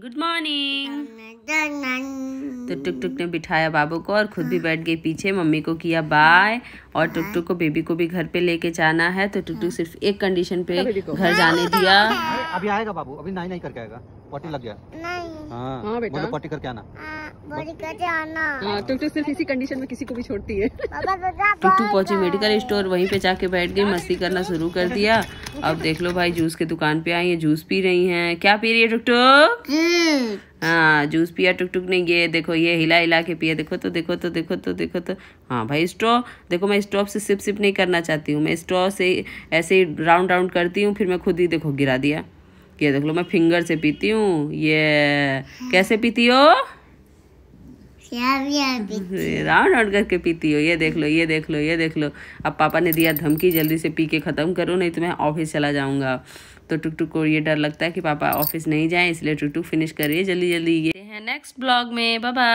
Good morning तो टुक टुक ने बिठाया बाबू को और खुद भी बैठ गई पीछे मम्मी को किया बाय और हाँ। टुक टुक को बेबी को भी घर पे लेके जाना है तो टुक टुक हाँ। सिर्फ एक कंडीशन पे हाँ, घर जाने दिया अभी आएगा बाबू अभी नहीं नहीं करके आएगा पट्टी लग गया हाँ, हाँ बेटा पट्टी करके आना हाँ तुम तो सिर्फ इसी कंडीशन में किसी को भी छोड़ती है टुट्टू पहुंची मेडिकल स्टोर वहीं पे जाके बैठ गई मस्ती करना शुरू कर दिया अब देख लो भाई जूस के दुकान पे आई है जूस पी रही हैं क्या पी रही है टुकटुक हाँ जूस पिया टुक टुक नहीं ये देखो ये हिला हिला के पिया देखो तो देखो तो देखो तो देखो तो हाँ भाई स्ट्रॉ देखो मैं स्ट्रॉ से सिप सिप नहीं करना चाहती हूँ मैं स्ट्रॉ से ऐसे ही राउंड राउंड करती हूँ फिर मैं खुद ही देखो गिरा दिया ये देख लो मैं फिंगर से पीती हूँ ये कैसे पीती हो राउंड राउंड करके पीती हो ये देख लो ये देख लो ये देख लो अब पापा ने दिया धमकी जल्दी से पी के ख़त्म करो नहीं तो मैं ऑफिस चला जाऊँगा तो टुक टुक को ये डर लगता है कि पापा ऑफिस नहीं जाए इसलिए टुक टुक फिनिश करिए जल्दी जल्दी ये है नेक्स्ट ब्लॉग में बाबा